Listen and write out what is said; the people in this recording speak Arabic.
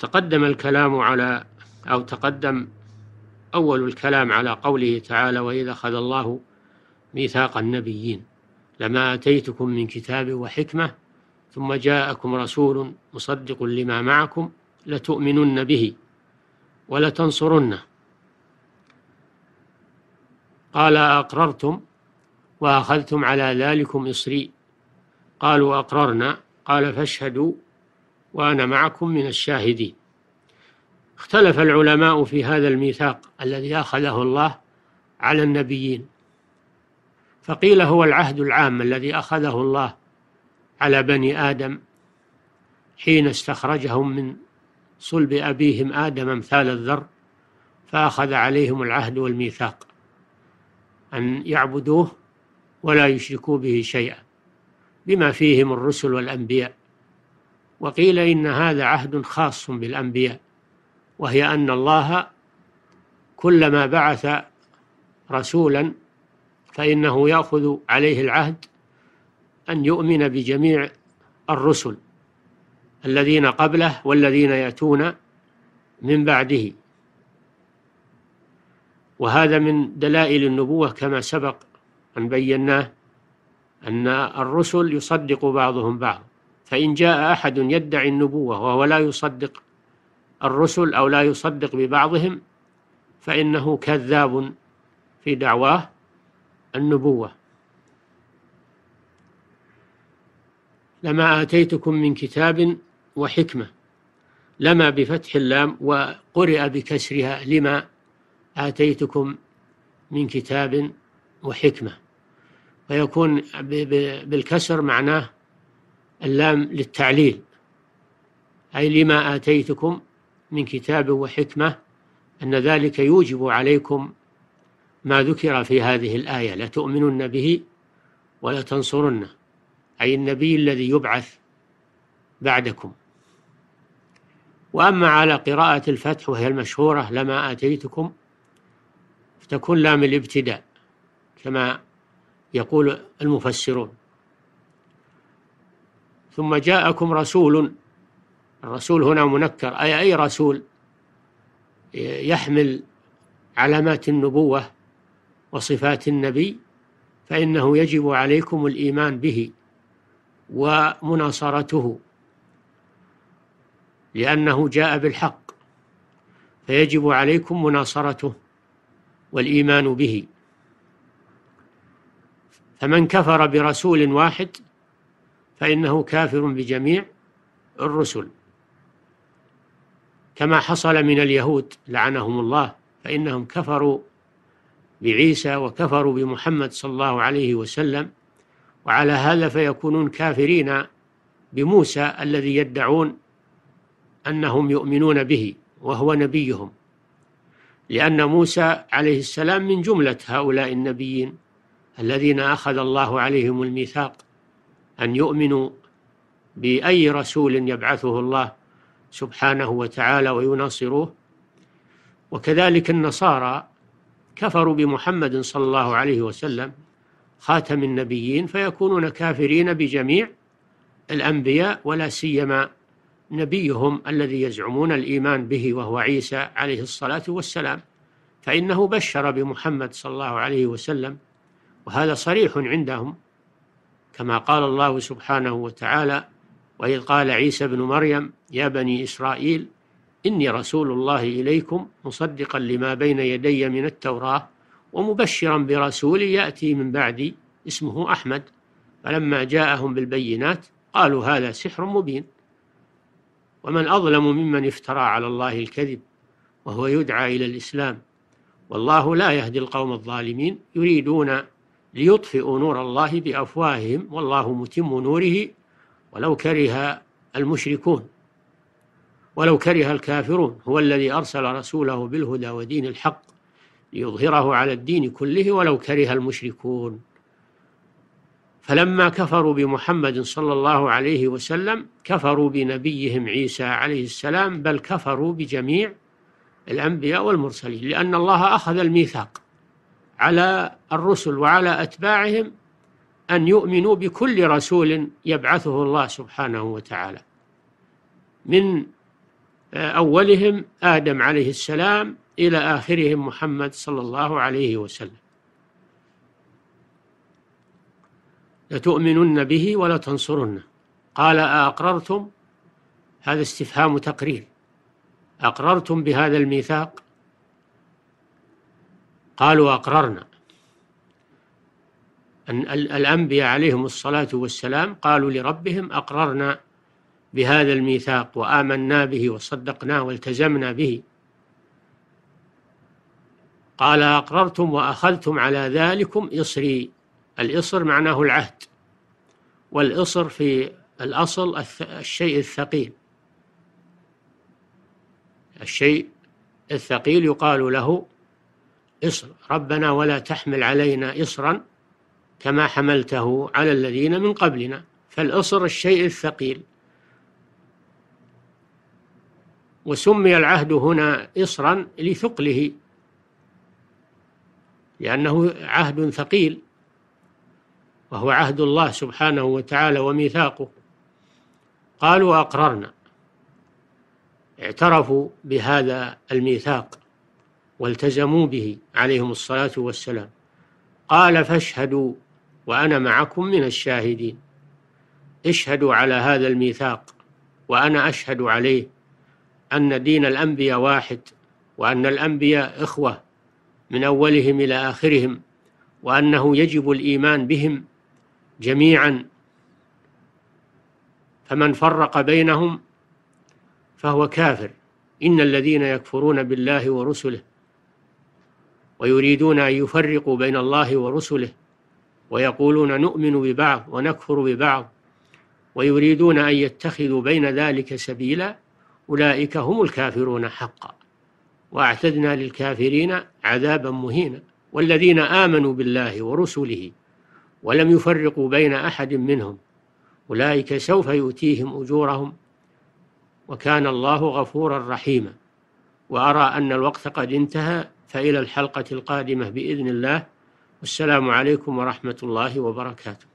تقدم الكلام على أو تقدم أول الكلام على قوله تعالى وإذا أخذ الله ميثاق النبيين لما أتيتكم من كتاب وحكمة ثم جاءكم رسول مصدق لما معكم لتؤمنن به ولتنصرنه قال أقررتم وأخذتم على ذلكم إصري قالوا أقررنا قال فاشهدوا وأنا معكم من الشاهدين اختلف العلماء في هذا الميثاق الذي أخذه الله على النبيين فقيل هو العهد العام الذي أخذه الله على بني آدم حين استخرجهم من صلب أبيهم آدم امثال الذر فأخذ عليهم العهد والميثاق أن يعبدوه ولا يشركوا به شيئا بما فيهم الرسل والأنبياء وقيل إن هذا عهد خاص بالأنبياء وهي أن الله كلما بعث رسولا فإنه يأخذ عليه العهد أن يؤمن بجميع الرسل الذين قبله والذين يأتون من بعده وهذا من دلائل النبوة كما سبق أن بيناه أن الرسل يصدق بعضهم بعض فإن جاء أحد يدعي النبوة وهو لا يصدق الرسل أو لا يصدق ببعضهم فإنه كذاب في دعواه النبوة لما آتيتكم من كتاب وحكمة لما بفتح اللام وقرئ بكسرها لما آتيتكم من كتاب وحكمة فيكون بالكسر معناه اللام للتعليل أي لما آتيتكم من كتاب وحكمة أن ذلك يوجب عليكم ما ذكر في هذه الآية لتؤمنن به ولا تنصرنه أي النبي الذي يبعث بعدكم وأما على قراءة الفتح وهي المشهورة لما آتيتكم فتكون لام الابتداء كما يقول المفسرون ثم جاءكم رسول الرسول هنا منكر أي أي رسول يحمل علامات النبوة وصفات النبي فإنه يجب عليكم الإيمان به ومناصرته لأنه جاء بالحق فيجب عليكم مناصرته والإيمان به فمن كفر برسول واحد فإنه كافر بجميع الرسل كما حصل من اليهود لعنهم الله فإنهم كفروا بعيسى وكفروا بمحمد صلى الله عليه وسلم وعلى هذا فيكونون كافرين بموسى الذي يدعون أنهم يؤمنون به وهو نبيهم لأن موسى عليه السلام من جملة هؤلاء النبيين الذين أخذ الله عليهم الميثاق أن يؤمنوا بأي رسول يبعثه الله سبحانه وتعالى ويناصروه وكذلك النصارى كفروا بمحمد صلى الله عليه وسلم خاتم النبيين فيكونون كافرين بجميع الأنبياء ولا سيما نبيهم الذي يزعمون الإيمان به وهو عيسى عليه الصلاة والسلام فإنه بشر بمحمد صلى الله عليه وسلم وهذا صريح عندهم كما قال الله سبحانه وتعالى وإذ قال عيسى بن مريم يا بني إسرائيل إني رسول الله إليكم مصدقا لما بين يدي من التوراة ومبشرا برسول يأتي من بعدي اسمه أحمد فلما جاءهم بالبينات قالوا هذا سحر مبين ومن أظلم ممن افترى على الله الكذب وهو يدعى إلى الإسلام والله لا يهدي القوم الظالمين يريدون ليطفئوا نور الله بأفواههم والله متم نوره ولو كره المشركون ولو كره الكافرون هو الذي أرسل رسوله بالهدى ودين الحق ليظهره على الدين كله ولو كره المشركون فلما كفروا بمحمد صلى الله عليه وسلم كفروا بنبيهم عيسى عليه السلام بل كفروا بجميع الأنبياء والمرسلين لأن الله أخذ الميثاق على الرسل وعلى أتباعهم أن يؤمنوا بكل رسول يبعثه الله سبحانه وتعالى من أولهم آدم عليه السلام إلى آخرهم محمد صلى الله عليه وسلم لتؤمنن به ولتنصرنه قال أأقررتم هذا استفهام تقرير أقررتم بهذا الميثاق قالوا أقررنا أن الأنبياء عليهم الصلاة والسلام قالوا لربهم أقررنا بهذا الميثاق وآمنا به وصدقناه والتزمنا به قال أقررتم وأخذتم على ذلكم إصري الإصر معناه العهد والإصر في الأصل الشيء الثقيل الشيء الثقيل يقال له إصر ربنا ولا تحمل علينا إصرا كما حملته على الذين من قبلنا فالإصر الشيء الثقيل وسمي العهد هنا إصرا لثقله لأنه عهد ثقيل وهو عهد الله سبحانه وتعالى وميثاقه قالوا أقررنا اعترفوا بهذا الميثاق والتزموا به عليهم الصلاة والسلام قال فاشهدوا وأنا معكم من الشاهدين اشهدوا على هذا الميثاق وأنا أشهد عليه أن دين الأنبياء واحد وأن الأنبياء إخوة من أولهم إلى آخرهم وأنه يجب الإيمان بهم جميعا فمن فرق بينهم فهو كافر إن الذين يكفرون بالله ورسله ويريدون أن يفرقوا بين الله ورسله ويقولون نؤمن ببعض ونكفر ببعض ويريدون أن يتخذوا بين ذلك سبيلا أولئك هم الكافرون حقا وأعتدنا للكافرين عذابا مهينا والذين آمنوا بالله ورسله ولم يفرقوا بين أحد منهم أولئك سوف يؤتيهم أجورهم وكان الله غفورا رحيما وأرى أن الوقت قد انتهى فإلى الحلقة القادمة بإذن الله والسلام عليكم ورحمة الله وبركاته